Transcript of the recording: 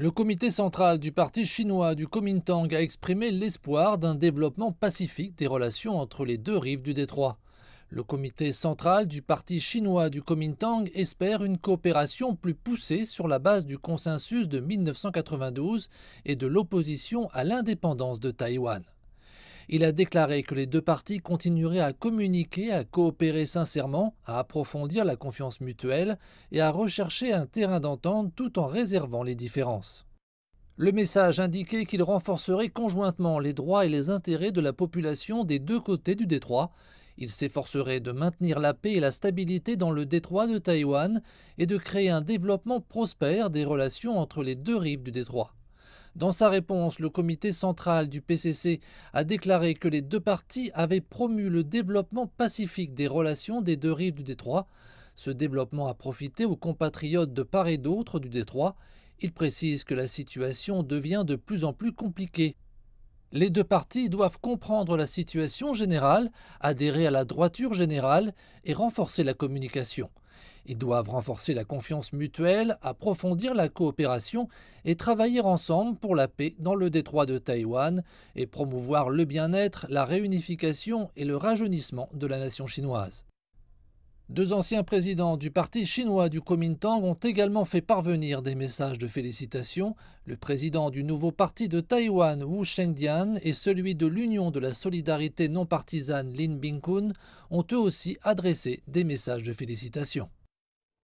Le comité central du parti chinois du Kuomintang a exprimé l'espoir d'un développement pacifique des relations entre les deux rives du détroit. Le comité central du parti chinois du Kuomintang espère une coopération plus poussée sur la base du consensus de 1992 et de l'opposition à l'indépendance de Taïwan. Il a déclaré que les deux parties continueraient à communiquer, à coopérer sincèrement, à approfondir la confiance mutuelle et à rechercher un terrain d'entente tout en réservant les différences. Le message indiquait qu'il renforcerait conjointement les droits et les intérêts de la population des deux côtés du détroit. Il s'efforcerait de maintenir la paix et la stabilité dans le détroit de Taïwan et de créer un développement prospère des relations entre les deux rives du détroit. Dans sa réponse, le comité central du PCC a déclaré que les deux parties avaient promu le développement pacifique des relations des deux rives du Détroit. Ce développement a profité aux compatriotes de part et d'autre du Détroit. Il précise que la situation devient de plus en plus compliquée. Les deux parties doivent comprendre la situation générale, adhérer à la droiture générale et renforcer la communication. Ils doivent renforcer la confiance mutuelle, approfondir la coopération et travailler ensemble pour la paix dans le détroit de Taïwan et promouvoir le bien-être, la réunification et le rajeunissement de la nation chinoise. Deux anciens présidents du parti chinois du Kuomintang ont également fait parvenir des messages de félicitations, le président du nouveau parti de Taïwan Wu Shengdian et celui de l'Union de la solidarité non partisane Lin Bingkun ont eux aussi adressé des messages de félicitations.